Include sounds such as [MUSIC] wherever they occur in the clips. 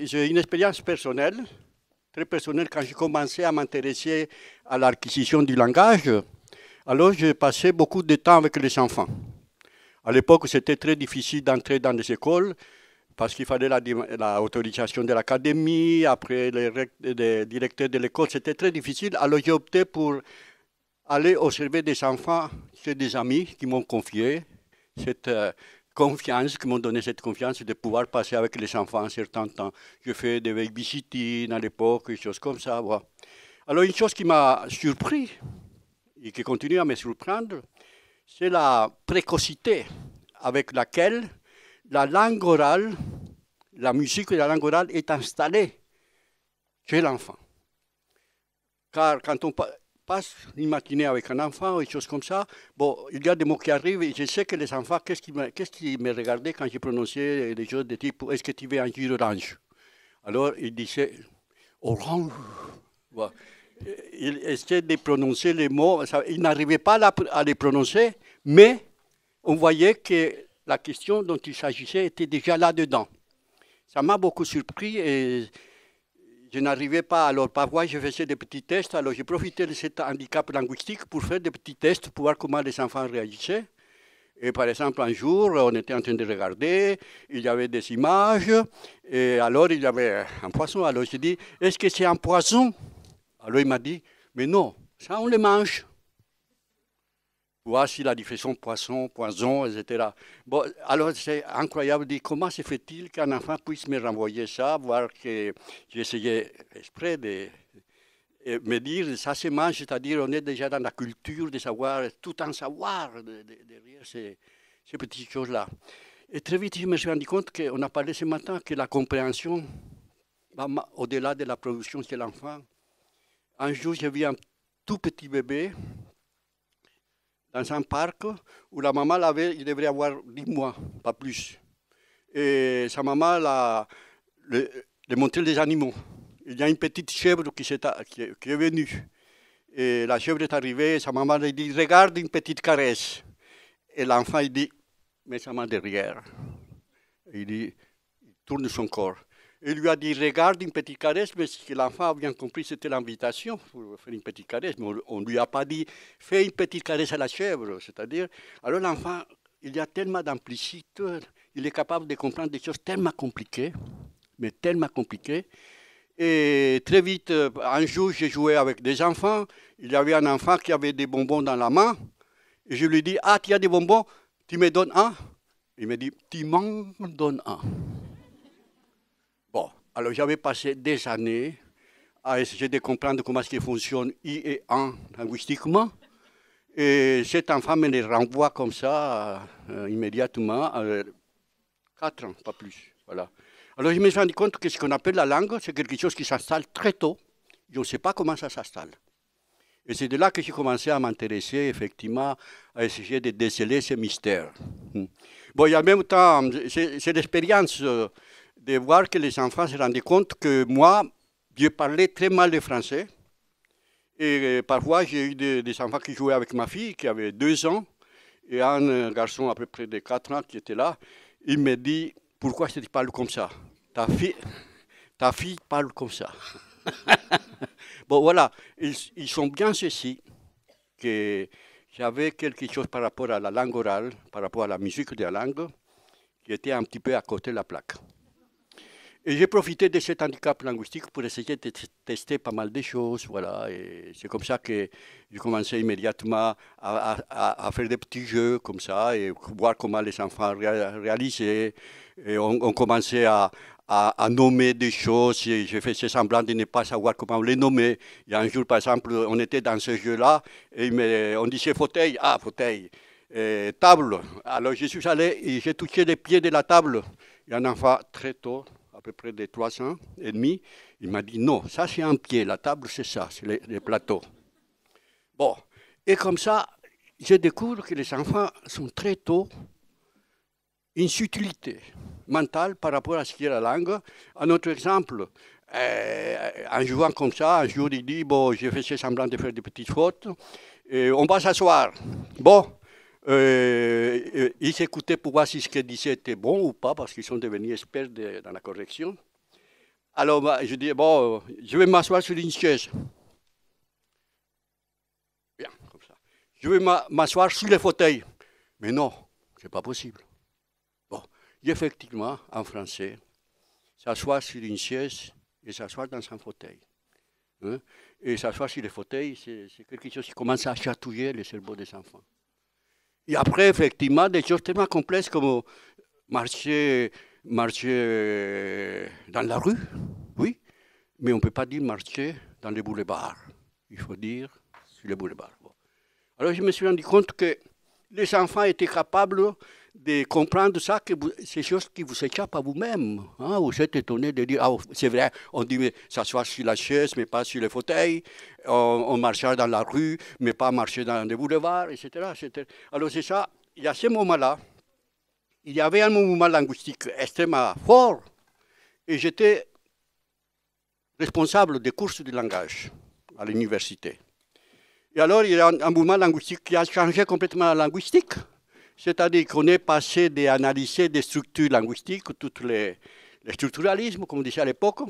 j'ai une expérience personnelle, très personnelle, quand j'ai commencé à m'intéresser à l'acquisition du langage. Alors, j'ai passé beaucoup de temps avec les enfants. À l'époque, c'était très difficile d'entrer dans des écoles parce qu'il fallait l'autorisation la, de l'académie, après les, directeurs de l'école, c'était très difficile. Alors j'ai opté pour aller observer des enfants chez des amis qui m'ont confié cette, euh, confiance, qui m'ont donné cette confiance de pouvoir passer avec les enfants un certain temps. Je fais des babysitting à l'époque, des choses comme ça. Alors une chose qui m'a surpris et qui continue à me surprendre, c'est la précocité avec laquelle la langue orale, la musique de la langue orale est installée chez l'enfant. Car quand on parle passe une matinée avec un enfant, des choses comme ça. Bon, il y a des mots qui arrivent et je sais que les enfants, qu'est-ce qu'ils me, regardaient quand je prononçais des choses de type Est-ce que tu veux un jus d'orange Alors, ils disaient Orange. Ils essayaient de prononcer les mots. Ils n'arrivaient pas à les prononcer, mais on voyait que la question dont il s'agissait était déjà là-dedans. Ça m'a beaucoup surpris et je n'arrivais pas, alors parfois je faisais des petits tests, alors j'ai profité de cet handicap linguistique pour faire des petits tests pour voir comment les enfants réagissaient. Et par exemple, un jour, on était en train de regarder, il y avait des images, et alors il y avait un poisson. Alors j'ai dit, est-ce que c'est un poisson Alors il m'a dit, mais non, ça on le mange voir la a de poisson, poison, etc. Bon, alors c'est incroyable, dit comment se fait-il qu'un enfant puisse me renvoyer ça, voir que j'essayais exprès de me dire ça se mange, c'est-à-dire on est déjà dans la culture de savoir, tout en savoir derrière ces, ces petites choses-là. Et très vite, je me suis rendu compte qu'on a parlé ce matin que la compréhension va au-delà de la production chez l'enfant. Un jour, j'ai vu un tout petit bébé dans un parc où la maman l'avait, il devrait avoir 10 mois, pas plus. Et sa maman l'a le, des animaux. Il y a une petite chèvre qui, est, qui est, venue. Et la chèvre est arrivée, et sa maman lui dit Regarde une petite caresse. Et l'enfant, il dit Mets sa main derrière. il dit Il tourne son corps. Il lui a dit Regarde une petite caresse, mais que l'enfant a bien compris c'était l'invitation pour faire une petite caresse, mais on ne lui a pas dit Fais une petite caresse à la chèvre. C'est-à-dire, alors l'enfant, il y a tellement d'implicite, il est capable de comprendre des choses tellement compliquées, mais tellement compliquées. Et très vite, euh, un jour, j'ai joué avec des enfants. Il y avait un enfant qui avait des bonbons dans la main. Et je lui dis Ah, tu as des bonbons, tu me donnes un Il me dit Tu m'en donnes un. Alors j'avais passé des années à essayer de comprendre comment est-ce fonctionne I et en, linguistiquement. Et cet enfant me les renvoie comme ça, euh, immédiatement, à 4 ans, pas plus. Voilà. Alors je me suis rendu compte que ce qu'on appelle la langue, c'est quelque chose qui s'installe très tôt. Je ne sais pas comment ça s'installe. Et c'est de là que j'ai commencé à m'intéresser, effectivement, à essayer de déceler ce mystère. Hmm. Bon, et en même temps, c'est l'expérience euh, de voir que les enfants se rendaient compte que moi, je parlais très mal le français. Et euh, parfois, j'ai eu des, enfants qui jouaient avec ma fille, qui avait deux ans, et un garçon à peu près de quatre ans qui était là. Il me dit Pourquoi tu parles comme ça ta fille, ta fille parle comme ça. [LAUGHS] bon, voilà, ils, ils sont bien ceci que j'avais quelque chose par rapport à la langue orale, par rapport à la musique de la langue, qui était un petit peu à côté de la plaque. Et j'ai profité de cet handicap linguistique pour essayer de tester pas mal de choses. Voilà. Et c'est comme ça que j'ai commencé immédiatement à, faire des petits jeux comme ça et voir comment les enfants réalisaient. Et on, commençait à, nommer des choses. Et j'ai fait semblant de ne pas savoir comment les nommer. Il y a un jour, par exemple, on était dans ce jeu-là et on disait fauteuil, ah, fauteuil, table. Alors je suis allé et j'ai touché les pieds de la table. Il y a un enfant très tôt à peu près de trois ans et demi, il m'a dit non, ça c'est un pied, la table c'est ça, c'est les, plateaux. Bon, et comme ça, je découvre que les enfants sont très tôt une subtilité mentale par rapport à ce qui est la langue. Un autre exemple, euh, en jouant comme ça, un jour il dit, bon, j'ai fait semblant de faire des petites fautes, et on va s'asseoir. Bon, euh, euh, ils écoutaient pour voir si ce qu'ils disaient était bon ou pas, parce qu'ils sont devenus experts dans la correction. Alors, bah, je dis, bon, euh, je vais m'asseoir sur une chaise. Bien, comme ça. Je vais m'asseoir sur les fauteuils. Mais non, ce n'est pas possible. Bon, effectivement, en français, s'asseoir sur une chaise et s'asseoir dans un fauteuil. Hein. Et s'asseoir sur les fauteuils, c'est quelque chose qui commence à chatouiller le cerveau des enfants. Et après, effectivement, des choses tellement complexes comme marcher, marcher dans la rue, oui, mais on ne peut pas dire marcher dans les boulevards. Il faut dire sur les boulevards. Alors je me suis rendu compte que les enfants étaient capables de comprendre ça, que c'est ces choses qui vous échappent à vous-même. Hein. Vous êtes étonné de dire, ah, c'est vrai, on dit, s'asseoir sur la chaise, mais pas sur le fauteuil, on, on dans la rue, mais pas marcher dans les boulevards, etc. Alors c'est ça, il y a ce moment-là, il y avait un mouvement linguistique extrêmement fort, et j'étais responsable des courses de langage à l'université. Et alors, il y a un, un mouvement linguistique qui a changé complètement la linguistique. C'est-à-dire qu'on est passé d'analyser des structures linguistiques, tout les, structuralisme, comme on disait à l'époque,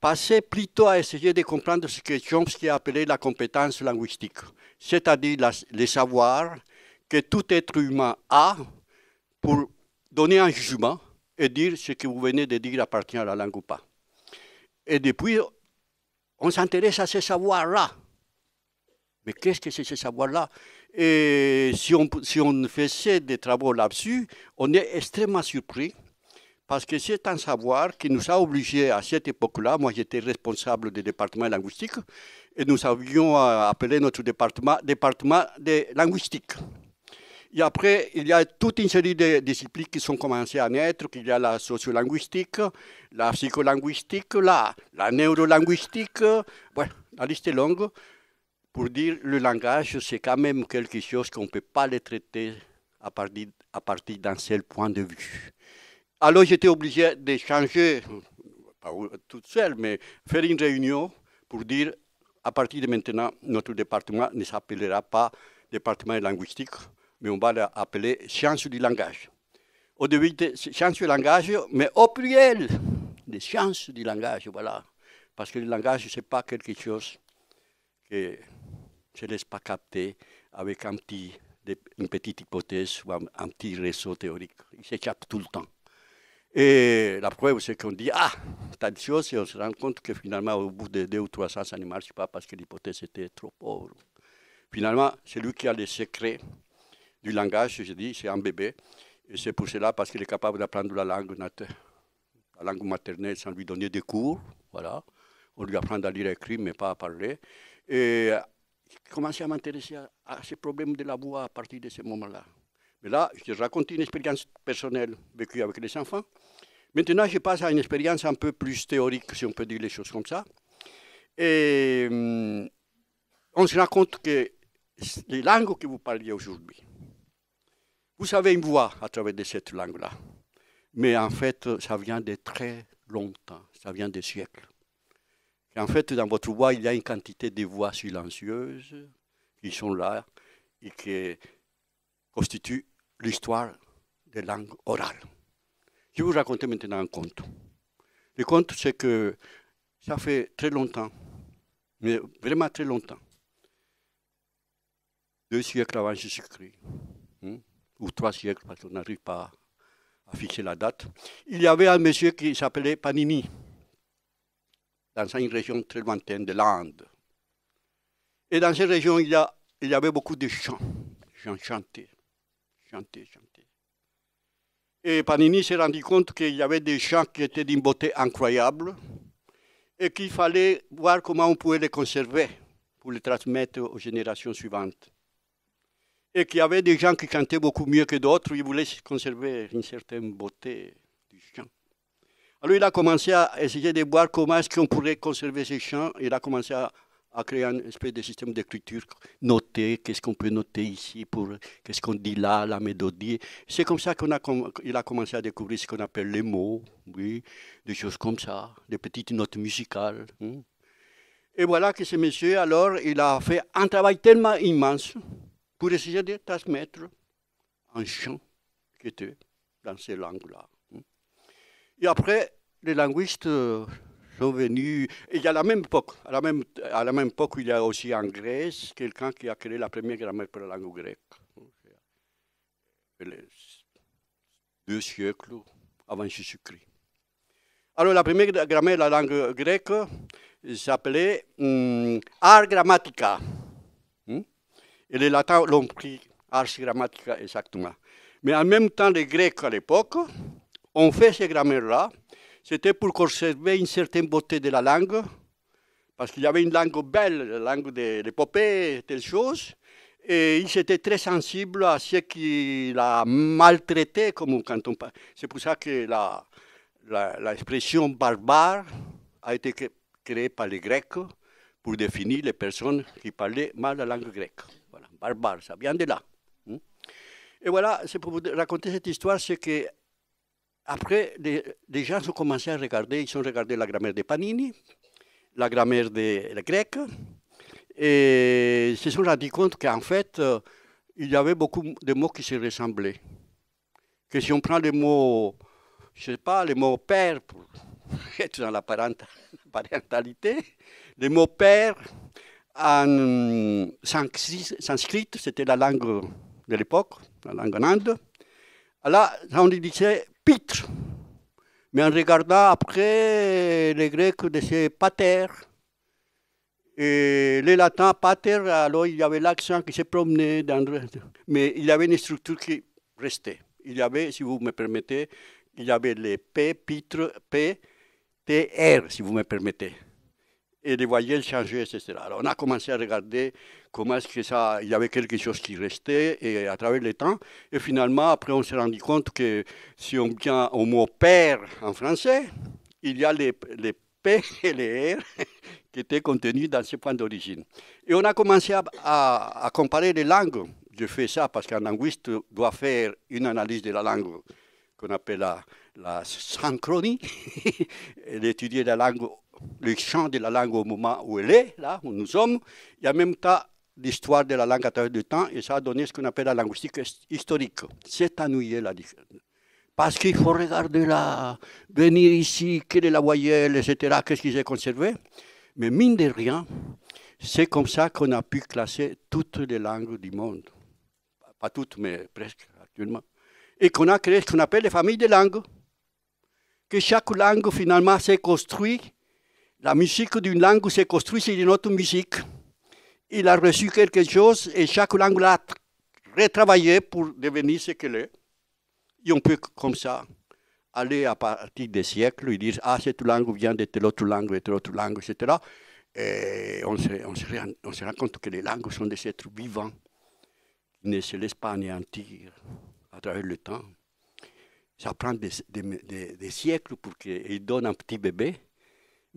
passé plutôt à essayer de comprendre ce que Chomsky a appelé la compétence linguistique, c'est-à-dire les savoir que tout être humain a pour donner un jugement et dire ce que vous venez de dire appartient à la langue ou pas. Et depuis, on s'intéresse à ce savoir là Mais qu'est-ce que c'est ce savoir là et si on, si on faisait des travaux là-dessus, on est extrêmement surpris parce que c'est un savoir qui nous a obligés à cette époque-là. Moi, j'étais responsable du département linguistique et nous avions appelé notre département département de linguistique. Et après, il y a toute une série de disciplines qui sont commencées à naître. Il y a la sociolinguistique, la psycholinguistique, la, la neurolinguistique. la liste est longue pour dire le langage, c'est quand même quelque chose qu'on ne peut pas le traiter à partir, à partir d'un seul point de vue. Alors j'étais obligé de changer, pas tout seul, mais faire une réunion pour dire à partir de maintenant, notre département ne s'appellera pas département linguistique, mais on va l'appeler science du langage. Au début, science du langage, mais au pluriel, des sciences du langage, voilà. Parce que le langage, ce n'est pas quelque chose que se laisse pas capter avec un petit, une petite hypothèse ou un, petit réseau théorique. Il s'échappe tout le temps. Et la preuve, c'est qu'on dit Ah, t'as de choses, et on se rend compte que finalement, au bout de deux ou trois ans, ça ne marche pas parce que l'hypothèse était trop pauvre. Finalement, celui qui a les secrets du langage, je dis, c'est un bébé. Et c'est pour cela, parce qu'il est capable d'apprendre la langue, la langue maternelle sans lui donner des cours. Voilà. On lui apprend à lire et écrire, mais pas à parler. Et commencé à m'intéresser à, ce ces problèmes de la voix à partir de ce moment-là. Mais là, je raconte une expérience personnelle vécue avec les enfants. Maintenant, je passe à une expérience un peu plus théorique, si on peut dire les choses comme ça. Et hum, on se rend compte que les langues que vous parliez aujourd'hui, vous avez une voix à travers de cette langue-là. Mais en fait, ça vient de très longtemps, ça vient des siècles en fait, dans votre voix, il y a une quantité de voix silencieuses qui sont là et qui constituent l'histoire des langues orales. Je vais vous raconter maintenant un conte. Le conte, c'est que ça fait très longtemps, mais vraiment très longtemps, deux siècles avant Jésus-Christ, hein, ou trois siècles, parce qu'on n'arrive pas à fixer la date, il y avait un monsieur qui s'appelait Panini dans une région très lointaine de l'Inde. Et dans cette région, il y, avait beaucoup de chants. gens chantaient, chantaient, chantaient. Et Panini s'est rendu compte qu'il y avait des chants qui étaient d'une beauté incroyable et qu'il fallait voir comment on pouvait les conserver pour les transmettre aux générations suivantes. Et qu'il y avait des gens qui chantaient beaucoup mieux que d'autres, ils voulaient conserver une certaine beauté. Alors il a commencé à essayer de voir comment est-ce qu'on pourrait conserver ces chants. Il a commencé à, créer un espèce de système d'écriture, noter, qu'est-ce qu'on peut noter ici, pour qu'est-ce qu'on dit là, la mélodie. C'est comme ça qu'on a, il a commencé à découvrir ce qu'on appelle les mots, oui, des choses comme ça, des petites notes musicales. Hein. Et voilà que ce monsieur, alors, il a fait un travail tellement immense pour essayer de transmettre un chant qui était dans ces langues-là. Et après, les linguistes euh, sont venus. Et à la même époque, à la même, à la même époque, il y a aussi en Grèce quelqu'un qui a créé la première grammaire pour la langue grecque. Euh, deux siècles avant Jésus-Christ. Alors la première grammaire de la langue grecque s'appelait hmm, Ar Grammatica. Hmm? Et les latins l'ont pris Ars Grammatica exactement. Mais en même temps, les Grecs à l'époque, on fait ces grammaires-là, c'était pour conserver une certaine beauté de la langue, parce qu'il y avait une langue belle, la langue de l'épopée, telle chose, et ils étaient très sensibles à ce qui la maltraité, comme C'est pour ça que l'expression barbare a été créée par les Grecs pour définir les personnes qui parlaient mal la langue grecque. barbare, ça vient de là. Hmm. Et voilà, c'est pour vous raconter cette histoire, c'est que après, les, gens ont commencé à regarder, ils ont regardé la grammaire de Panini, la grammaire des grecs, grecque, et se sont rendus compte qu'en fait, euh, il y avait beaucoup de mots qui se ressemblaient. Que si on prend les mots, je ne sais pas, les mots père, pour [LAUGHS] être dans la parentalité, les mots père en euh, sanskrit, c'était la langue de l'époque, la langue en Inde. Alors, on disait Pitre, Mais en regardant après, les Grecs de ces pater, et les Latins pater, alors il y avait l'accent qui se promenait, dans... mais il y avait une structure qui restait. Il y avait, si vous me permettez, il y avait les P, pitre, P, T, R, si vous me permettez. Et les voyelles changeaient, etc. Alors on a commencé à regarder comment est-ce que ça, il y avait quelque chose qui restait et à travers le temps. Et finalement, après, on s'est rendu compte que si on vient au mot père en français, il y a les, P et les R [LAUGHS] qui étaient contenus dans ce point d'origine. Et on a commencé à, comparer les langues. Je fais ça parce qu'un linguiste doit faire une analyse de la langue qu'on appelle la, la synchronie, [LAUGHS] l'étudier la langue, le champ de la langue au moment où elle est, là où nous sommes, et en même temps l'histoire de la langue à travers le temps et ça a donné ce qu'on appelle la linguistique historique. C'est ennuyé la différence. Parce qu'il faut regarder là, venir ici, quelle est la voyelle, etc., qu'est-ce qui s'est conservé. Mais mine de rien, c'est comme ça qu'on a pu classer toutes les langues du monde. Pas toutes, mais presque actuellement. Et qu'on a créé ce qu'on appelle les familles de langues. Que chaque langue, finalement, s'est construite. La musique d'une langue s'est construite sur une autre musique il a reçu quelque chose et chaque langue l'a retravaillé pour devenir ce qu'elle est. Et on peut comme ça aller à partir des siècles, et dire « Ah, cette langue vient de telle autre langue, de telle autre langue, etc. Et on se, rend compte que les langues sont des êtres vivants qui ne se laissent pas anéantir à travers le temps. Ça prend des, des siècles pour qu'ils donnent un petit bébé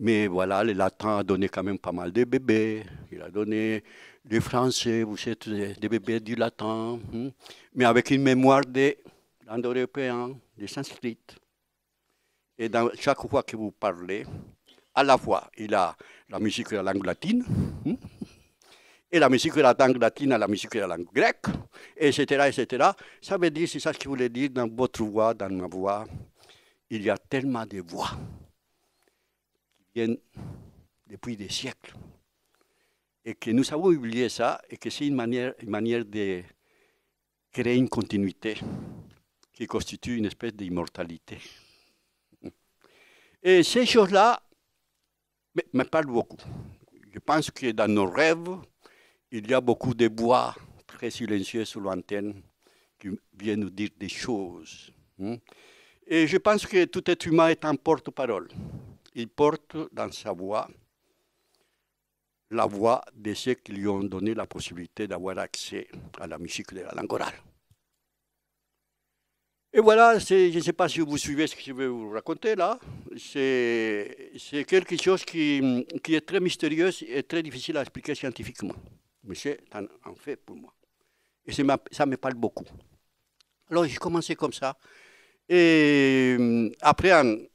mais voilà, le latin a donné quand même pas mal de bébés. Il a donné du Français, vous êtes des bébés du latin, hmm. mais avec une mémoire des indo-européens, des sanscrits. Et dans chaque fois que vous parlez, à la fois, il a la musique de la langue latine, hmm, et la musique de la langue latine à la musique de la langue grecque, etc., etc. Ça veut dire, c'est ça ce que vous voulais dire dans votre voix, dans ma voix, il y a tellement de voix viennent depuis des siècles. Et que nous avons oublié ça, et que c'est une manière, de créer une continuité qui constitue une espèce d'immortalité. Et ces choses-là me parlent beaucoup. Je pense que dans nos rêves, il y a beaucoup de voix très silencieuses sur l'antenne qui viennent nous dire des choses. Hein. Et je pense que tout être humain est un porte-parole il porte dans sa voix la voix de ceux qui lui ont donné la possibilité d'avoir accès à la musique de la langue orale. Et voilà, je ne sais pas si vous suivez ce que je vais vous raconter là. C'est quelque chose qui, est très mystérieux et très difficile à expliquer scientifiquement. Mais c'est un, fait pour moi. Et ça me parle beaucoup. Alors j'ai commencé comme ça. Et hum, après,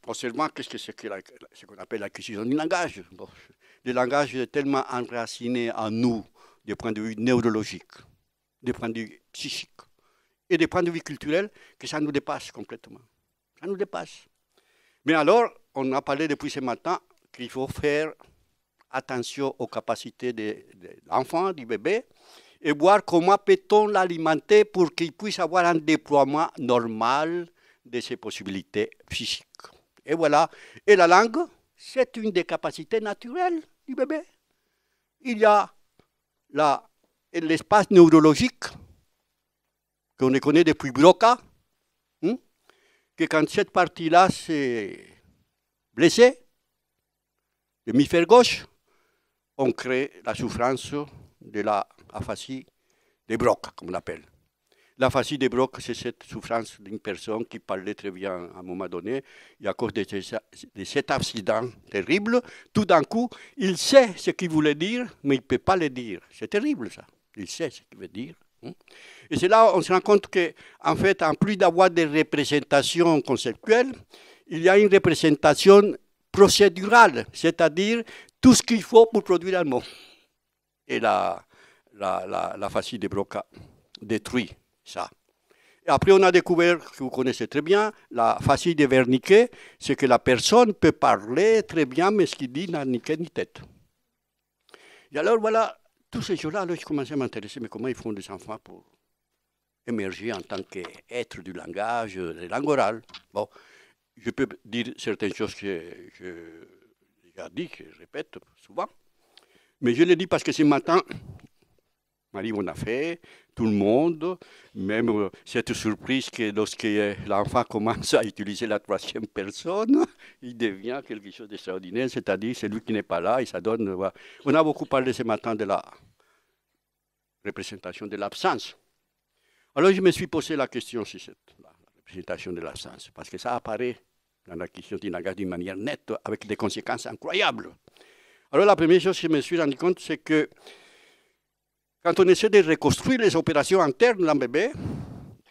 forcément, qu'est-ce que c'est la, ce qu'on appelle l'acquisition du langage. le langage est tellement enraciné en nous, du point de vue neurologique, du point de vue psychique et du point de vue culturel, que ça nous dépasse complètement. Ça nous dépasse. Mais alors, on a parlé depuis ce matin qu'il faut faire attention aux capacités de, de l'enfant, du bébé, et voir comment peut-on l'alimenter pour qu'il puisse avoir un déploiement normal de ses possibilités physiques. Et voilà. Et la langue, c'est une des capacités naturelles du bébé. Il y a l'espace neurologique qu'on connaît depuis Broca, hein, que quand cette partie-là s'est blessée, l'hémisphère gauche, on crée la souffrance de la aphasie de Broca, comme on l'appelle. La facie de Broca, c'est cette souffrance d'une personne qui parlait très bien à un moment donné, et à cause de, cet accident terrible, tout d'un coup, il sait ce qu'il voulait dire, mais il ne peut pas le dire. C'est terrible ça. Il sait ce qu'il veut dire. Hein. Et c'est là on se rend compte que, en fait, en plus d'avoir des représentations conceptuelles, il y a une représentation procédurale, c'est-à-dire tout ce qu'il faut pour produire un mot. Et la, la, la, la de Broca détruit ça. Et après, on a découvert, que vous connaissez très bien, la facile de verniquer, c'est que la personne peut parler très bien, mais ce qu'il dit n'a ni ni tête. Et alors, voilà, tous ces jours-là, je commençais à m'intéresser, mais comment ils font des enfants pour émerger en tant qu'être du langage, euh, des langues orales. Bon, je peux dire certaines choses que j'ai déjà dit, que je répète souvent, mais je le dis parce que ce matin, on a fait, tout le monde, même euh, cette surprise que lorsque l'enfant commence à utiliser la troisième personne, [LAUGHS] il devient quelque chose d'extraordinaire, c'est-à-dire celui qui n'est pas là, il ça donne... On a beaucoup parlé ce matin de la représentation de l'absence. Alors je me suis posé la question sur cette représentation de l'absence, parce que ça apparaît dans la question d'Inaga d'une manière nette, avec des conséquences incroyables. Alors la première chose que je me suis rendu compte, c'est que quand on essaie de reconstruire les opérations internes d'un bébé,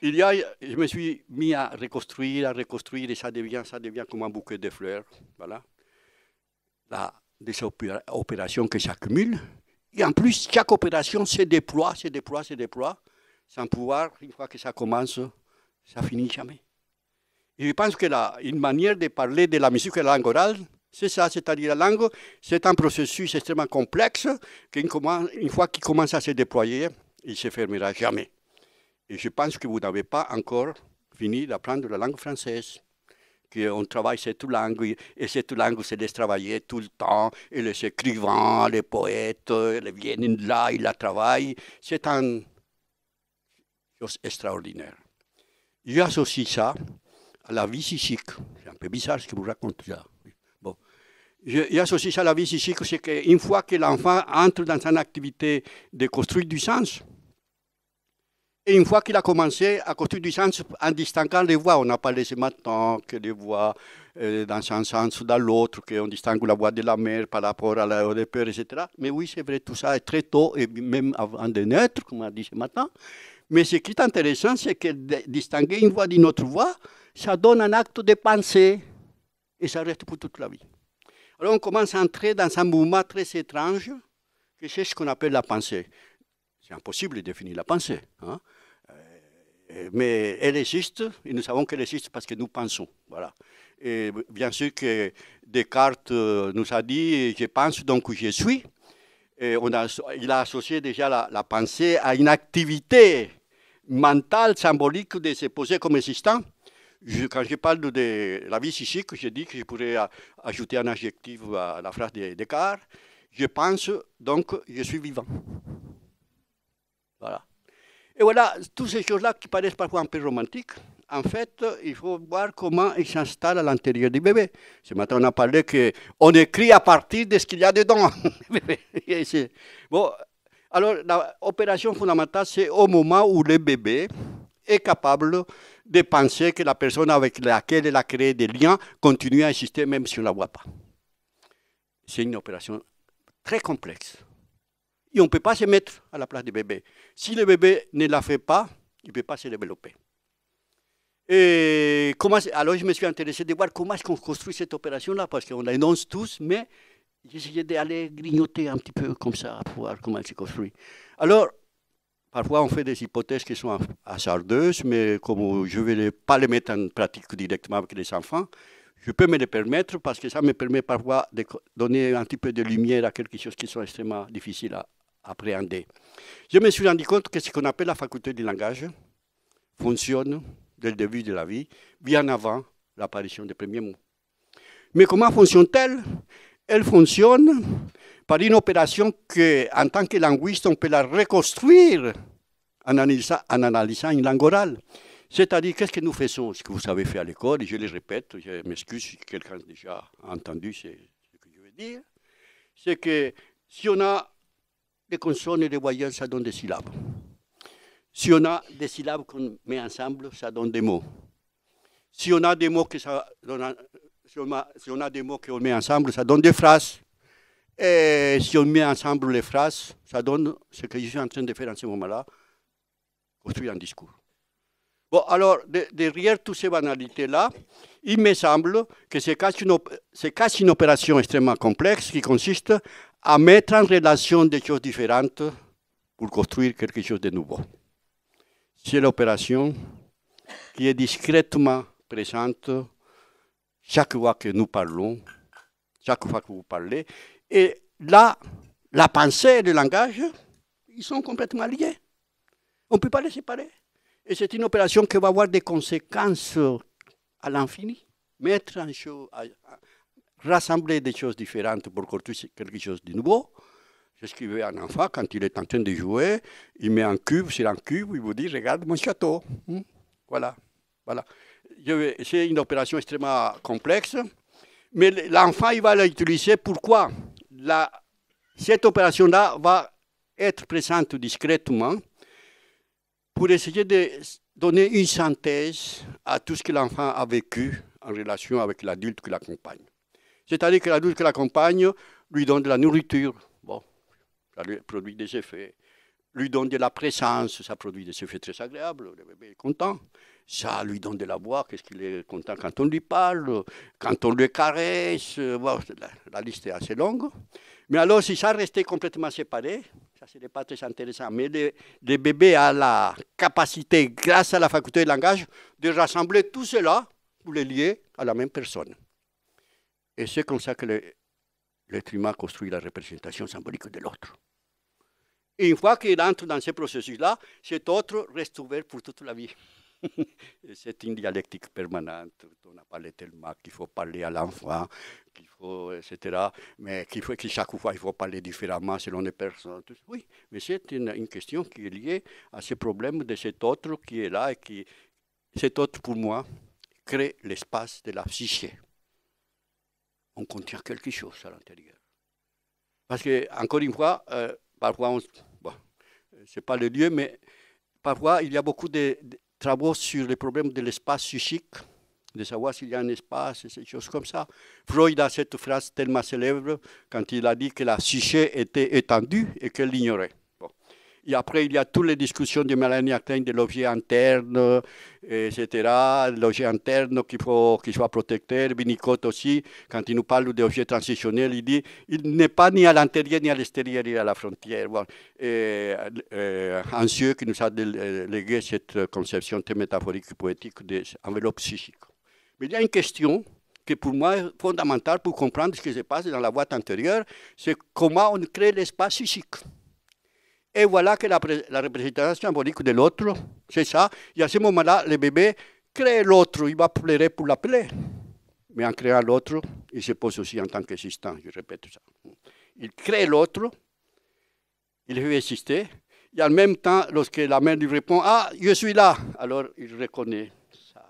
il y a, je me suis mis à reconstruire, à reconstruire, et ça devient, ça devient comme un bouquet de fleurs. Voilà. des opérations qui s'accumulent. Et en plus, chaque opération se déploie, se déploie, se déploie, sans pouvoir, une fois que ça commence, ça finit jamais. Et je pense que la, une manière de parler de la musique et de la langue orale, c'est ça, c'est-à-dire la langue, c'est un processus extrêmement complexe qui une fois qu'il commence à se déployer, il ne se fermera jamais. Et je pense que vous n'avez pas encore fini d'apprendre la langue française. On travaille cette langue, et cette langue se laisse travailler tout le temps, et les écrivains, les poètes, ils viennent là, ils la travaillent. C'est une chose extraordinaire. associe ça à la vie psychique. C'est un peu bizarre ce que vous raconte là. J'associe ça à la vie ici, c'est qu'une fois que l'enfant entre dans son activité de construire du sens, et une fois qu'il a commencé à construire du sens en distinguant les voix, on a parlé ce matin que les voix euh, dans un sens ou dans l'autre, qu'on distingue la voix de la mère par rapport à la voix des pères, etc. Mais oui, c'est vrai, tout ça est très tôt, et même avant de naître, comme on a dit ce matin. Mais ce qui est intéressant, c'est que distinguer une voix d'une autre voix, ça donne un acte de pensée, et ça reste pour toute la vie. Alors on commence à entrer dans un mouvement très étrange, que c'est ce qu'on appelle la pensée. C'est impossible de définir la pensée, hein? Euh, mais elle existe, et nous savons qu'elle existe parce que nous pensons. Voilà. Et bien sûr que Descartes euh, nous a dit « je pense, donc je suis ». Et on a, il a associé déjà la, la pensée à une activité mentale, symbolique de se poser comme existant quand je parle de, la vie psychique, je dis que je pourrais ajouter un adjectif à la phrase de Descartes. Je pense, donc je suis vivant. Voilà. Et voilà, toutes ces choses-là qui paraissent parfois un peu romantiques, en fait, il faut voir comment ils s'installent à l'intérieur du bébé. Ce matin, on a parlé qu'on écrit à partir de ce qu'il y a dedans. [LAUGHS] bon, alors, l'opération fondamentale, c'est au moment où le bébé est capable de penser que la personne avec laquelle elle a créé des liens continue à exister même si on ne la voit pas. C'est une opération très complexe. Et on ne peut pas se mettre à la place du bébé. Si le bébé ne la fait pas, il ne peut pas se développer. Et comment, alors je me suis intéressé de voir comment est-ce qu'on construit cette opération-là, parce qu'on l'annonce tous, mais j'essayais d'aller grignoter un petit peu comme ça, pour voir comment elle se construit. Alors, Parfois, on fait des hypothèses qui sont hasardeuses, mais comme je ne vais pas les mettre en pratique directement avec les enfants, je peux me les permettre parce que ça me permet parfois de donner un petit peu de lumière à quelque chose qui est extrêmement difficile à appréhender. Je me suis rendu compte que ce qu'on appelle la faculté du langage fonctionne dès le début de la vie, bien avant l'apparition des premiers mots. Mais comment fonctionne-t-elle Elle fonctionne par une opération que, en tant que linguiste, on peut la reconstruire en analysant, en analysant une langue orale. C'est-à-dire, qu'est-ce que nous faisons Ce que vous avez fait à l'école, et je le répète, je m'excuse si quelqu'un a déjà entendu ce que je veux dire, c'est que si on a des consonnes et des voyelles, ça donne des syllabes. Si on a des syllabes qu'on met ensemble, ça donne des mots. Si on a des mots que ça on a, si on a des mots qu'on met ensemble, ça donne des phrases. Et si on met ensemble les phrases, ça donne ce que je suis en train de faire en ce moment-là, construire un discours. Bon, alors, derrière toutes ces banalités-là, il me semble que c'est quasi une opération extrêmement complexe qui consiste à mettre en relation des choses différentes pour construire quelque chose de nouveau. C'est l'opération qui est discrètement présente chaque fois que nous parlons, chaque fois que vous parlez, et là, la pensée et le langage, ils sont complètement liés. On ne peut pas les séparer. Et c'est une opération qui va avoir des conséquences à l'infini. Mettre rassembler des choses différentes pour construire quelque chose de nouveau. C'est ce qu'il veut un enfant quand il est en train de jouer. Il met un cube sur un cube, il vous dit Regarde mon château. Hmm. Voilà. voilà. C'est une opération extrêmement complexe. Mais l'enfant, il va l'utiliser. Pourquoi la, cette opération-là va être présente discrètement pour essayer de donner une synthèse à tout ce que l'enfant a vécu en relation avec l'adulte qui l'accompagne. C'est-à-dire que l'adulte qui l'accompagne lui donne de la nourriture, bon, ça produit des effets, lui donne de la présence, ça produit des effets très agréables, le bébé est content, ça lui donne de la voix, qu'est-ce qu'il est content quand on lui parle, quand on le caresse. Euh, la, liste est assez longue. Mais alors, si ça restait complètement séparé, ça serait pas très intéressant. Mais le bébé bébés à la capacité, grâce à la faculté de langage, de rassembler tout cela pour les lier à la même personne. Et c'est comme ça que l'être humain construit la représentation symbolique de l'autre. Et une fois qu'il entre dans ce processus-là, cet autre reste ouvert pour toute la vie. [LAUGHS] c'est une dialectique permanente. On a parlé tellement qu'il faut parler à l'enfant, qu'il faut, etc. Mais qu'il faut que chaque fois, il faut parler différemment selon les personnes. Oui, mais c'est une, question qui est liée à ce problème de cet autre qui est là et qui, cet autre, pour moi, crée l'espace de la psyché. On contient quelque chose à l'intérieur. Parce que, encore une fois, euh, parfois, on, c'est pas le lieu, mais parfois, il y a beaucoup de travaux sur les problèmes de l'espace psychique, de savoir s'il y a un espace et ces choses comme ça. Freud a cette phrase tellement célèbre quand il a dit que la psyché était étendue et qu'elle l'ignorait. Et après, il y a toutes les discussions de Mélanie Klein de l'objet interne, etc. l'objet interne qu'il faut qu'il soient protecteur. aussi, quand il nous parle de transitionnel, transitionnel, il dit il n'est pas ni à l'intérieur ni à l'extérieur, ni à la frontière. Bon, Et, Ancieux qui nous a délégué cette conception très métaphorique et poétique l'enveloppe psychique. Mais il y a une question qui pour moi est fondamentale pour comprendre ce qui se passe dans la boîte intérieure, c'est comment on crée l'espace psychique. Et voilà que la, représentation symbolique de l'autre, c'est ça. Et à ce moment-là, le bébé crée l'autre, il va pleurer pour l'appeler. Mais en créant l'autre, il se pose aussi en tant qu'existant, je répète ça. Il crée l'autre, il veut exister, et en même temps, lorsque la mère lui répond Ah, je suis là, alors il reconnaît ça.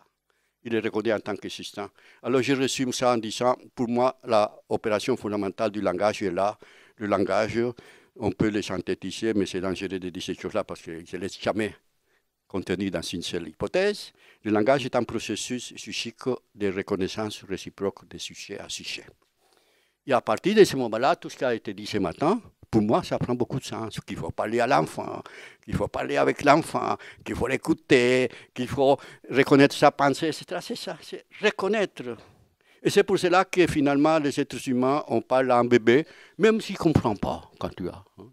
Il le reconnaît en tant qu'existant. Alors je résume ça en disant Pour moi, l'opération fondamentale du langage est là. Le langage on peut les synthétiser, mais c'est dangereux de dire ces choses-là parce que je ne laisse jamais contenu dans une seule hypothèse. Le langage est un processus psychique de reconnaissance réciproque de sujet à sujet. Et à partir de ce moment-là, tout ce qui a été dit ce matin, pour moi, ça prend beaucoup de sens. Qu'il faut parler à l'enfant, qu'il faut parler avec l'enfant, qu'il faut l'écouter, qu'il faut reconnaître sa pensée, etc. C'est ça, c'est reconnaître et c'est pour cela que finalement, les êtres humains, on parle à un bébé, même s'il ne comprend pas quand tu as. Hein,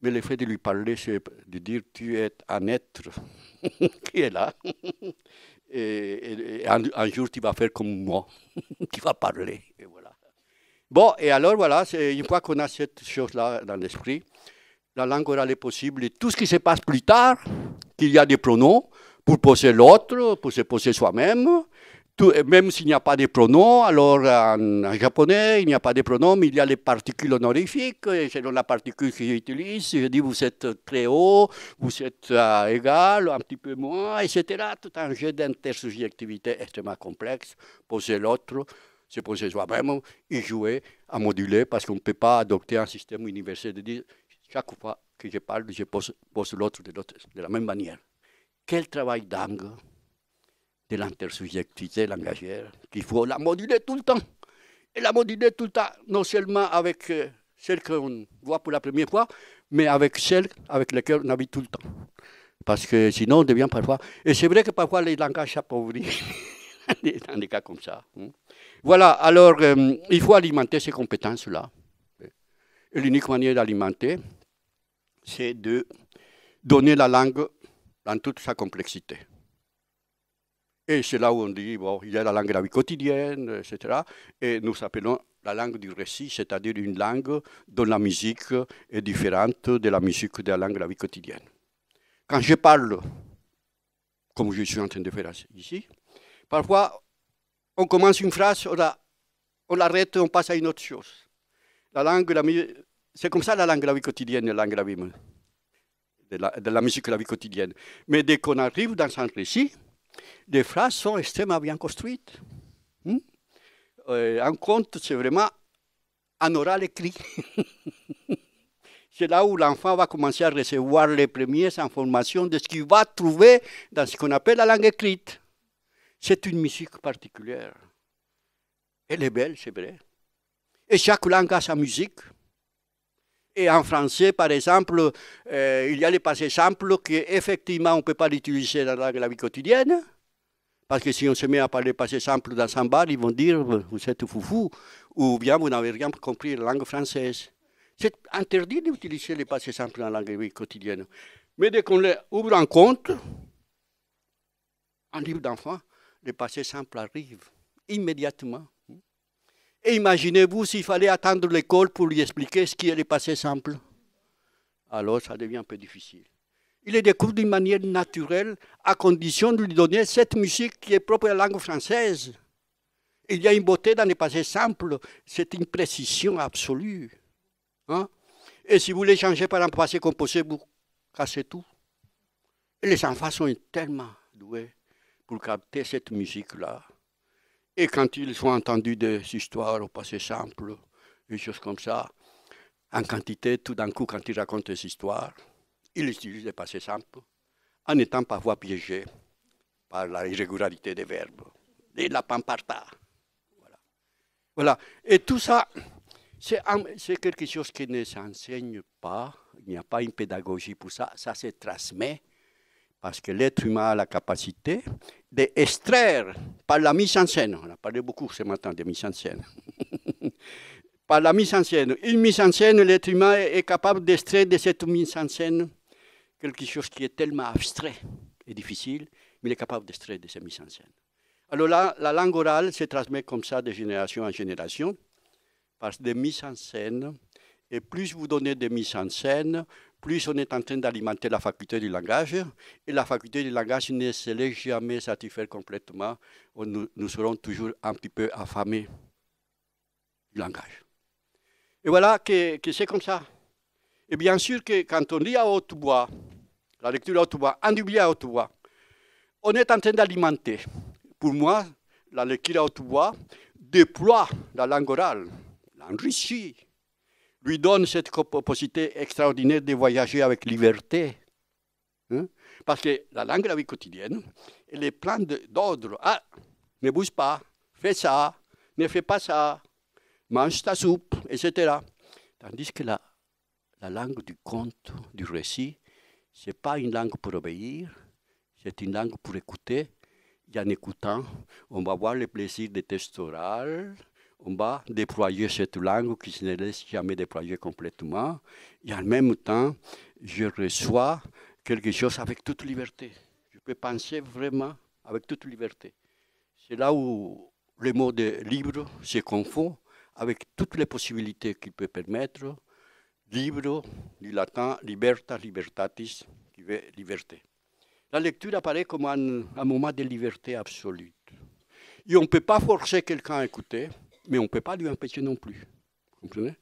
Mais le fait de lui parler, c'est de dire tu es un être [LAUGHS] qui est là. [LAUGHS] et, un, jour, tu vas faire comme moi. [LAUGHS] tu vas parler. voilà. Bon, et alors voilà, une fois qu'on a cette chose-là dans l'esprit, la langue orale est possible. Et tout ce qui se passe plus tard, qu'il y a des pronoms pour poser l'autre, pour se poser soi-même, même s'il n'y a pas de pronoms, alors en, japonais, il n'y a pas de pronoms, il y a les particules honorifiques, et selon la particule que j'utilise, je dis vous êtes très haut, vous êtes euh, égal, un petit peu moins, etc. Tout un jeu d'intersubjectivité extrêmement complexe, poser l'autre, se poser soi même y jouer, à moduler, parce qu'on ne peut pas adopter un système universel de dire chaque fois que je parle, je pose, l'autre de, de la même manière. Quel travail dingue! de l'intersubjectivité langagière qu'il faut la moduler tout le temps. Et la moduler tout le temps, non seulement avec euh, celle qu'on voit pour la première fois, mais avec celle avec laquelle on habite tout le temps. Parce que sinon, on devient parfois. Et c'est vrai que parfois, les langages s'appauvrissent [LAUGHS] dans des cas comme ça. Hein. Voilà, alors, euh, il faut alimenter ces compétences-là. Et l'unique manière d'alimenter, c'est de donner la langue dans toute sa complexité. Et c'est là où on dit, bon, il y a la langue de la vie quotidienne, etc. Et nous appelons la langue du récit, c'est-à-dire une langue dont la musique est différente de la musique de la langue de la vie quotidienne. Quand je parle, comme je suis en train de faire ici, parfois on commence une phrase, on l'arrête, on, on passe à une autre chose. La langue, c'est comme ça la langue de la vie quotidienne, la langue de la de la musique de la vie quotidienne. Mais dès qu'on arrive dans un récit, les phrases sont extrêmement bien construites. Hmm? Euh, en euh, un conte, c'est vraiment un oral écrit. [LAUGHS] c'est là où l'enfant va commencer à recevoir les premières informations de ce qu'il va trouver dans ce qu'on appelle la langue écrite. C'est une musique particulière. Elle est belle, c'est vrai. Et chaque langue a sa musique. Et en français, par exemple, euh, il y a les passés simples qu'effectivement, on ne peut pas l'utiliser dans la vie quotidienne. Parce que si on se met à parler passé simple dans un bar, ils vont dire euh, vous êtes foufou, ou bien vous n'avez rien compris la langue française. C'est interdit d'utiliser le passé simple dans la langue quotidienne. Mais dès qu'on les ouvre en compte, en livre d'enfant, le passé simple arrive immédiatement. Et imaginez-vous s'il fallait attendre l'école pour lui expliquer ce qu'est le passé simple. Alors ça devient un peu difficile il les découvre d'une manière naturelle, à condition de lui donner cette musique qui est propre à la langue française. Il y a une beauté dans les passé simples, c'est une précision absolue. Hein. Et si vous les changez par un passé composé, vous cassez tout. Et les enfants sont tellement doués pour capter cette musique-là. Et quand ils ont entendu des histoires au passé simple, des choses comme ça, en quantité, tout d'un coup, quand ils racontent des histoires, il utilise des passé simple, en étant parfois piégé par la des verbes et la pamparta. Voilà. voilà. Et tout ça, c'est quelque chose qui ne s'enseigne pas. Il n'y a pas une pédagogie pour ça. Ça se transmet parce que l'être humain a la capacité d'extraire par la mise en scène. On a parlé beaucoup ce matin de mise en scène. [LAUGHS] par la mise en scène. Une mise en scène, l'être humain est capable d'extraire de cette mise en scène quelque chose qui est tellement abstrait et difficile, mais il est capable d'extraire de ses mises en scène. Alors là, la langue orale se transmet comme ça de génération en génération, par des mises en scène. Et plus vous donnez des mises en scène, plus on est en train d'alimenter la faculté du langage. Et la faculté du langage ne se laisse jamais satisfaire complètement. Nous, nous serons toujours un petit peu affamés du langage. Et voilà que, que c'est comme ça. Et bien sûr que quand on lit à haute voix, la lecture à Ottawa, en juillet à On est en train d'alimenter. Pour moi, la lecture à Ottawa déploie la langue orale, l'enrichit, lui donne cette proposité extraordinaire de voyager avec liberté. Hein. Parce que la langue de la vie quotidienne, elle est pleine d'ordre. Ah, ne bouge pas, fais ça, ne fais pas ça, mange ta soupe, etc. Tandis que la langue du conte, du récit, ce n'est pas une langue pour obéir, c'est une langue pour écouter. Et en écoutant, on va voir le plaisir des textes oraux, on va déployer cette langue qui ne laisse jamais déployer complètement. Et en même temps, je reçois quelque chose avec toute liberté. Je peux penser vraiment avec toute liberté. C'est là où le mot de libre se confond avec toutes les possibilités qu'il peut permettre Libro du latin libertas libertatis, qui veut liberté. La lecture apparaît comme un, moment de liberté absolue. Et on ne peut pas forcer quelqu'un à écouter, mais on ne peut pas lui empêcher non plus. Vous comprenez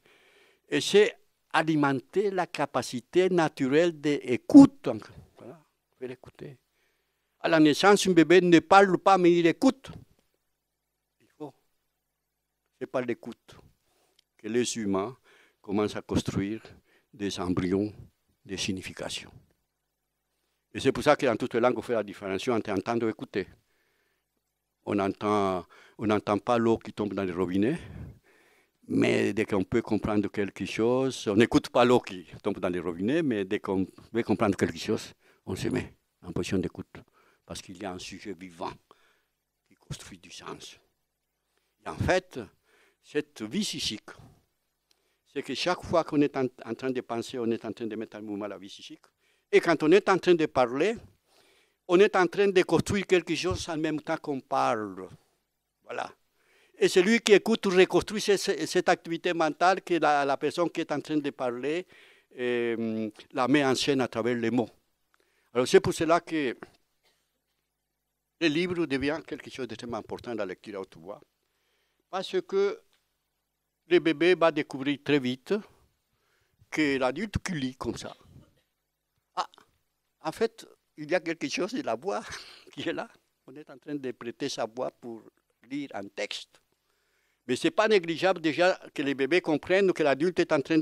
Et c'est alimenter la capacité naturelle d'écoute. Voilà, je vais l'écouter. À la naissance, un bébé ne parle pas, mais il écoute. Il faut. C'est par l'écoute que les humains commence à construire des embryons de signification. Et c'est pour ça que dans toutes les langues, on fait la différence entre entendre et écouter. On n'entend on entend pas l'eau qui tombe dans les robinets, mais dès qu'on peut comprendre quelque chose, on n'écoute pas l'eau qui tombe dans les robinets, mais dès qu'on veut comprendre quelque chose, on se met en position d'écoute. Parce qu'il y a un sujet vivant qui construit du sens. Et en fait, cette vie psychique, c'est que chaque fois qu'on est en, train de penser, on est en train de mettre en mouvement la vie psychique. Et quand on est en train de parler, on est en train de construire quelque chose en même temps qu'on parle. Voilà. Et celui qui écoute reconstruit cette, cette activité mentale que la, la, personne qui est en train de parler euh, la met en scène à travers les mots. Alors c'est pour cela que le livre devient quelque chose d'extrêmement important, la lecture à haute parce que le bébé va découvrir très vite que l'adulte qui lit comme ça. Ah, en fait, il y a quelque chose de la voix [LAUGHS] qui est là. On est en train de prêter sa voix pour lire un texte. Mais ce n'est pas négligeable déjà que les bébés comprennent que l'adulte est en train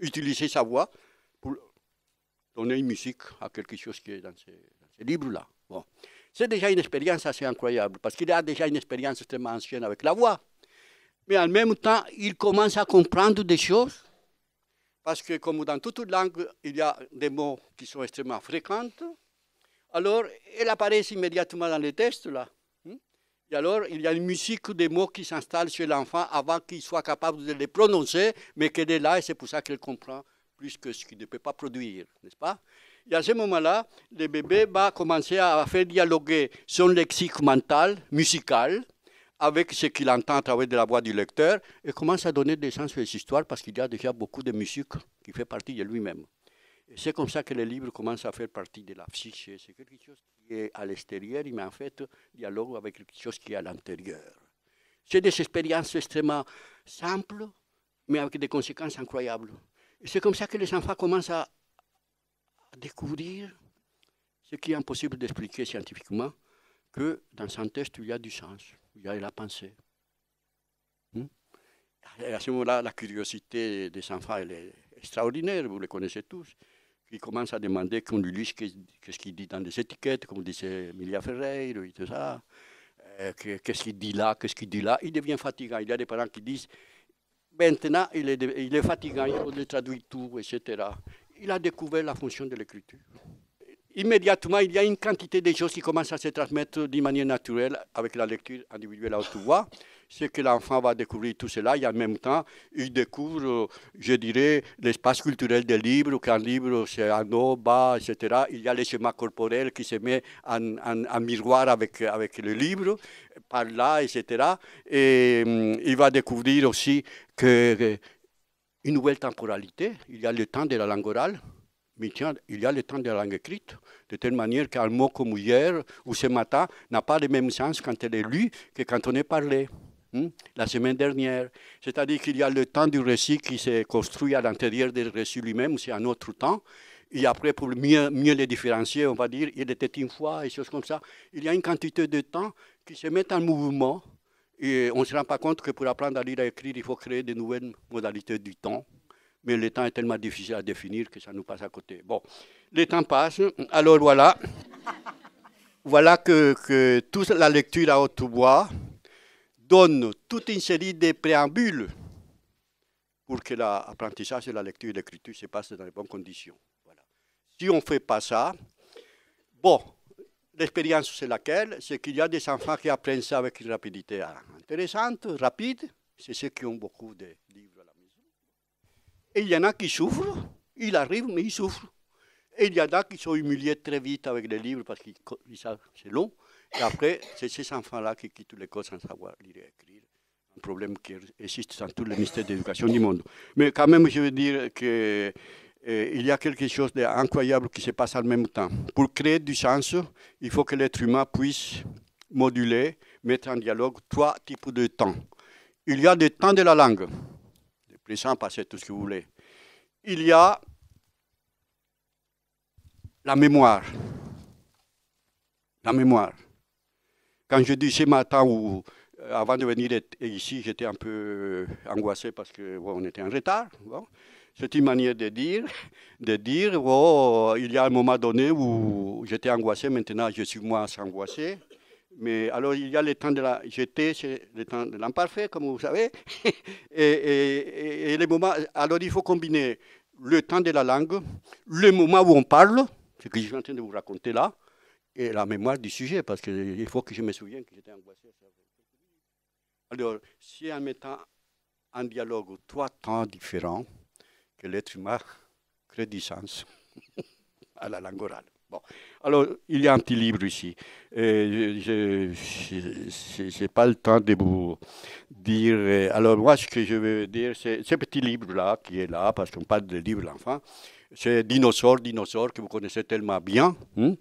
d'utiliser sa voix pour donner une musique à quelque chose qui est dans ce, livre-là. C'est déjà une expérience assez incroyable, parce qu'il a déjà une expérience extrêmement ancienne avec la voix mais en même temps, il commence à comprendre des choses, parce que comme dans toute langue, il y a des mots qui sont extrêmement fréquents. Alors, elle apparaît immédiatement dans les textes, là. Hmm? Et alors, il y a une musique des mots qui s'installe chez l'enfant avant qu'il soit capable de les prononcer, mais qu'elle est là et c'est pour ça qu'elle comprend plus que ce qu'il ne peut pas produire, n'est-ce pas Et à ce moment-là, le bébé va commencer à faire dialoguer son lexique mental, musical, avec ce qu'il entend à travers la voix du lecteur et commence à donner des sens aux histoires parce qu'il y a déjà beaucoup de musique qui fait partie de lui-même. C'est comme ça que le livre commence à faire partie de la psyché. C'est quelque chose qui est à l'extérieur, mais en fait dialogue avec quelque chose qui est à l'intérieur. C'est des expériences extrêmement simples, mais avec des conséquences incroyables. C'est comme ça que les enfants commencent à découvrir ce qui est impossible d'expliquer scientifiquement, que dans un texte, il y a du sens il y a la pensée. Hmm? à ce moment-là, la curiosité des enfants est extraordinaire, vous le connaissez tous. Ils commence à demander qu'on lui lise ce qu'il dit dans des étiquettes, comme disait Emilia Ferreira, tout ça. Euh, qu'est-ce qu'il dit là, qu'est-ce qu'il dit là. Il devient fatigant. Il y a des parents qui disent maintenant, il est, il fatigant, il traduire tout, etc. Il a découvert la fonction de l'écriture immédiatement, il y a une quantité de choses qui commencent à se transmettre d'une manière naturelle avec la lecture individuelle à haute voix. C'est que l'enfant va découvrir tout cela et en même temps, il découvre, euh, je dirais, l'espace culturel des livres. Qu'un livre, c'est un haut, bas, etc. Il y a les schémas corporels qui se met en, miroir avec, avec le livre, par là, etc. Et hum, il va découvrir aussi que, une nouvelle temporalité. Il y a le temps de la langue orale mais tiens, il y a le temps de la langue écrite, de telle manière qu'un mot comme hier ou ce matin n'a pas le même sens quand elle est lu que quand on est parlé. Hmm, la semaine dernière. C'est-à-dire qu'il y a le temps du récit qui s'est construit à l'intérieur du récit lui-même, c'est un autre temps. Et après, pour mieux, mieux les différencier, on va dire, il était une fois, et choses comme ça. Il y a une quantité de temps qui se met en mouvement, et on ne se rend pas compte que pour apprendre à lire et à écrire, il faut créer de nouvelles modalités du temps mais le temps est tellement difficile à définir que ça nous passe à côté. Bon, le temps passe, alors voilà. voilà que, toute la lecture à haute voix donne toute une série de préambules pour que l'apprentissage et la lecture et l'écriture se passent dans les bonnes conditions. Voilà. Si on ne fait pas ça, bon, l'expérience c'est laquelle C'est qu'il y a des enfants qui apprennent ça avec une rapidité hein, intéressante, rapide. C'est ceux qui ont beaucoup de livres à la et il y en a qui souffrent, il arrive, mais ils souffrent. Et il y en a qui sont humiliés très vite avec des livres parce qu'ils savent c'est long. Et après, c'est ces enfants-là qui quittent l'école sans savoir lire et écrire. Un problème qui existe dans tous les ministères d'éducation du monde. Mais quand même, je veux dire que eh, il y a quelque chose d'incroyable qui se passe en même temps. Pour créer du sens, il faut que l'être humain puisse moduler, mettre en dialogue trois types de temps. Il y a des temps de la langue. Esprit Saint, passer tout ce que vous voulez. Il y a la mémoire. La mémoire. Quand je dis ce matin ou euh, avant de venir ici, j'étais un peu euh, angoissé parce que on était en retard. Bon. C'est une manière de dire, de dire, oh, il y a un moment donné où j'étais angoissé, maintenant je suis moins angoissé. Mais alors, il y a le temps de la GT, c'est le temps de l'imparfait, comme vous savez. [LAUGHS] et, les moments. Alors, il faut combiner le temps de la langue, le moment où on parle, ce que je suis en train de vous raconter là, et la mémoire du sujet, parce qu'il faut que je me souvienne que j'étais angoissé. Alors, si en mettant en dialogue trois temps différents, que l'être humain crée du sens [LAUGHS] à la langue orale. Bon. Alors, il y a un petit livre ici. je n'ai pas le temps de vous dire. Euh, alors, moi, ce que je veux dire, c'est ce petit livre-là, qui est là, parce qu'on parle de livre l'enfant. C'est Dinosaure, Dinosaure, que vous connaissez tellement bien. Hmm?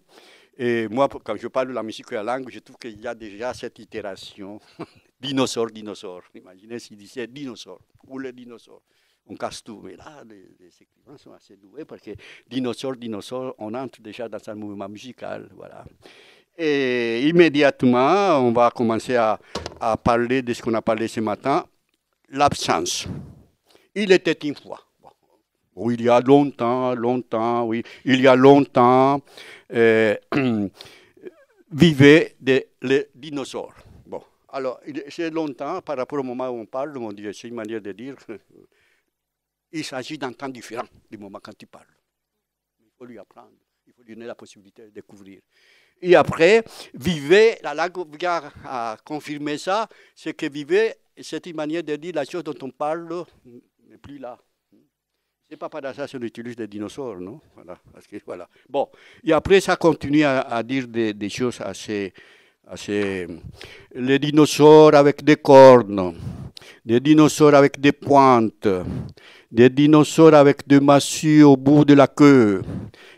et moi, quand je parle de la musique et la langue, je trouve qu'il y a déjà cette itération. dinosaure, [LAUGHS] dinosaure. Imaginez s'il disait dinosaure ou le dinosaure on casse tout. Mais là, les, écrivains sont assez doués parce que dinosaure, dinosaure, on entre déjà dans un mouvement musical. Voilà. Et immédiatement, on va commencer à, parler de ce qu'on a parlé ce matin, l'absence. Il était une fois. Bon, il y a longtemps, longtemps, oui, il y a longtemps, vivait euh, [CLEARS THROAT] vivaient les dinosaures. Bon, alors, c'est longtemps, par rapport au moment où on parle, on c'est une manière de dire il s'agit d'un temps différent du moment quand il parle. Il faut lui apprendre, il faut lui donner la possibilité de découvrir. Et après, vivez, la langue a confirmé ça, c'est que vivez, c'est une manière de dire la chose dont on parle n'est plus là. C'est pas par ça qu'on utilise des dinosaures, non voilà, Bon, et après, ça continue à, dire des, des, choses assez, assez... Les dinosaures avec des cornes des dinosaures avec des pointes, des dinosaures avec des massues au bout de la queue.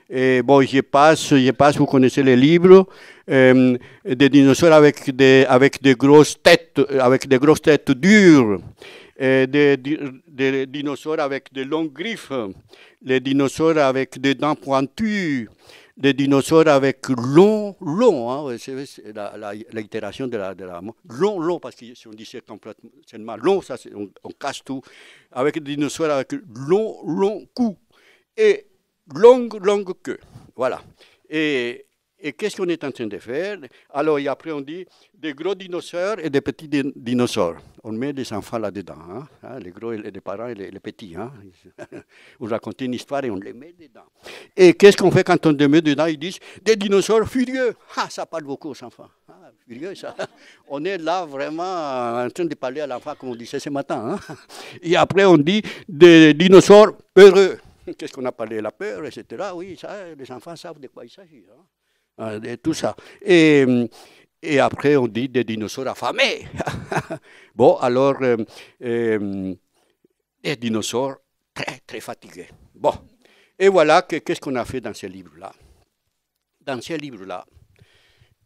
Et bon, je passe, je passe, vous connaissez les livres, euh, des dinosaures avec des, avec des grosses têtes, avec des grosses têtes dures, des, dinosaures avec des longues griffes, les dinosaures avec des dents pointues, des dinosaures avec long, long, hein, c'est la, la, de, la, de Long, long, parce que si on dit c'est complètement long, ça, on, on, casse tout. Avec des dinosaures avec long, long cou et longue, longue queue. Voilà. Et et qu'est-ce qu'on est en train de faire Alors, et après, on dit des gros dinosaures et des petits dinosaures. On met des enfants là-dedans, hein, hein, les gros, et les parents et les, petits. Hein. [LAUGHS] on raconte une histoire et on les met dedans. Et qu'est-ce qu'on fait quand on les met dedans Ils disent des dinosaures furieux. Ah, ça parle beaucoup aux enfants. Ah, furieux, ça. [LAUGHS] On est là vraiment en train de parler à l'enfant, comme on disait ce matin. Hein. Et après, on dit des dinosaures peureux. [LAUGHS] Qu'est-ce qu'on a parlé La peur, etc. Oui, ça, les enfants savent de quoi il s'agit. Hein. Euh, et tout ça. Et, et après, on dit des dinosaures affamés. [LAUGHS] bon, alors, euh, euh, des dinosaures très, très fatigués. Bon, et voilà qu'est-ce qu'on a fait dans ce livre-là. Dans ce livre-là,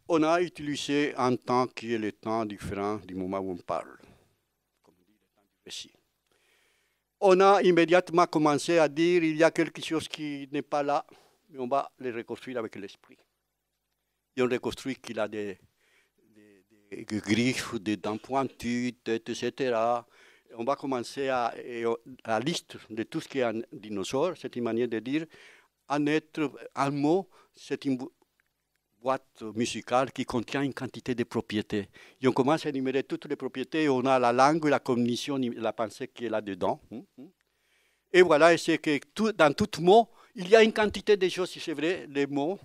on a utilisé un temps qui est le temps différent du moment où on parle, comme on On a immédiatement commencé à dire il y a quelque chose qui n'est pas là, mais on va le reconstruire avec l'esprit. Et on reconstruit qu'il a des, griffes, des dents pointues, etc. On va commencer à, la liste de tout ce qui est un dinosaure, c'est une manière de dire un être, un mot, c'est une boîte musicale qui contient une quantité de propriétés. Et on commence à énumérer toutes les propriétés, on a la langue, la cognition, la pensée qui est là-dedans. Hein, hein. Et voilà, c'est que tout, dans tout mot, il y a une quantité de choses, si c'est vrai, les mots,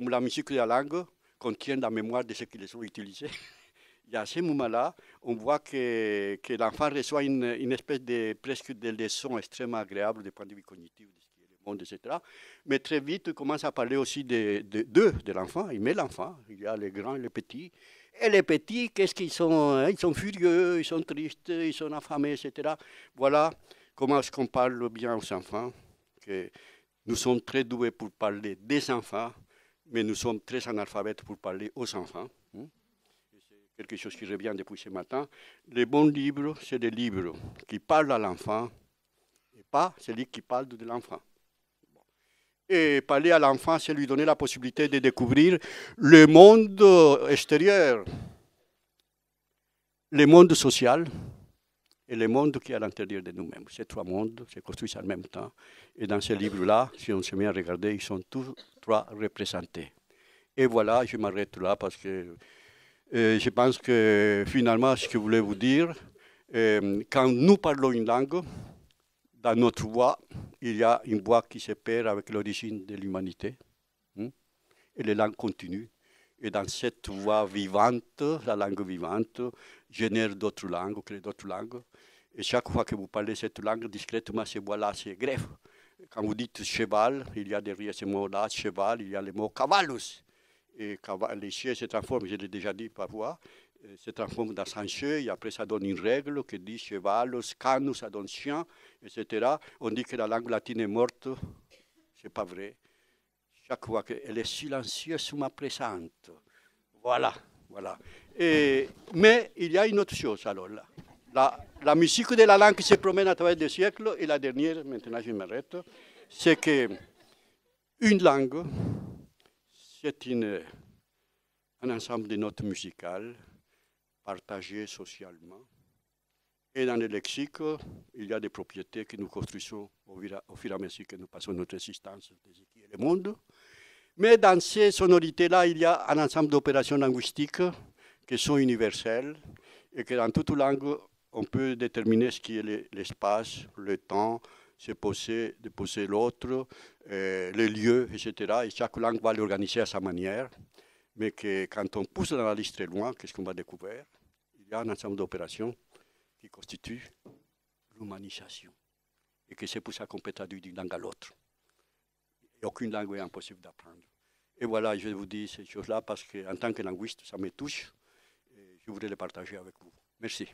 comme la musique de la langue contient la mémoire de ceux qui les ont utilisés. [LAUGHS] Et à ce moment-là, on voit que, que l'enfant reçoit une, une, espèce de presque de leçon extrêmement agréable du point de vue cognitif, de ce qui est le monde, etc. Mais très vite, il commence à parler aussi de, de, de, l'enfant. Il met l'enfant, il y a les grands et les petits. Et les petits, qu'est-ce qu'ils sont hein? Ils sont furieux, ils sont tristes, ils sont affamés, etc. Voilà comment est-ce qu'on parle bien aux enfants. Que nous sommes très doués pour parler des enfants mais nous sommes très analphabètes pour parler aux enfants. C'est hein. quelque chose qui revient depuis ce matin. Les bons livres, c'est des livres qui parlent à l'enfant et pas celui qui parle de l'enfant. Et parler à l'enfant, c'est lui donner la possibilité de découvrir le monde euh, extérieur, le monde social, et le monde qui est à l'intérieur de nous-mêmes. Ces trois mondes se construisent en même temps. Et dans ce livre-là, si on se met à regarder, ils sont tous trois représentés. Et voilà, je m'arrête là parce que euh, je pense que finalement, ce que je voulais vous dire, euh, quand nous parlons une langue, dans notre voix, il y a une voix qui se perd avec l'origine de l'humanité. Hein, et les langues continuent. Et dans cette voix vivante, la langue vivante, génère d'autres langues, crée d'autres langues. Et chaque fois que vous parlez cette langue, discrètement, ces voilà, c'est greffe Quand vous dites cheval, il y a derrière ce mot là cheval, il y a le mot cavalus. Et les chiens se transforment, je l'ai déjà dit parfois, euh, se transforment dans un chien, et après ça donne une règle qui dit chevalus, canus, ça donne chien, etc. On dit que la langue latine est morte, c'est pas vrai. Chaque fois qu'elle est silencieuse, ma présente. Voilà, voilà. Et, mais il y a une autre chose alors là. La, musique de la langue se promène à travers des siècles. Et la dernière, maintenant je m'arrête, c'est que une langue, c'est un ensemble de notes musicales partagées socialement. Et dans le lexique, il y a des propriétés que nous construisons au, au fur et à mesure que nous passons notre existence des le monde. Mais dans ces sonorités-là, il y a un ensemble d'opérations linguistiques qui sont universelles et que dans toute langue, on peut déterminer ce qui est l'espace, le temps, se poser, déposer l'autre, euh, les lieux, etc. Et chaque langue va l'organiser à sa manière. Mais que quand on pousse l'analyse très loin, qu'est-ce qu'on va découvrir Il y a un ensemble d'opérations qui constituent l'humanisation. Et que c'est pour ça qu'on peut traduire d'une langue à l'autre. Aucune langue est impossible d'apprendre. Et voilà, je vous dis ces choses-là parce qu'en tant que linguiste, ça me touche. Et je voudrais les partager avec vous. Merci.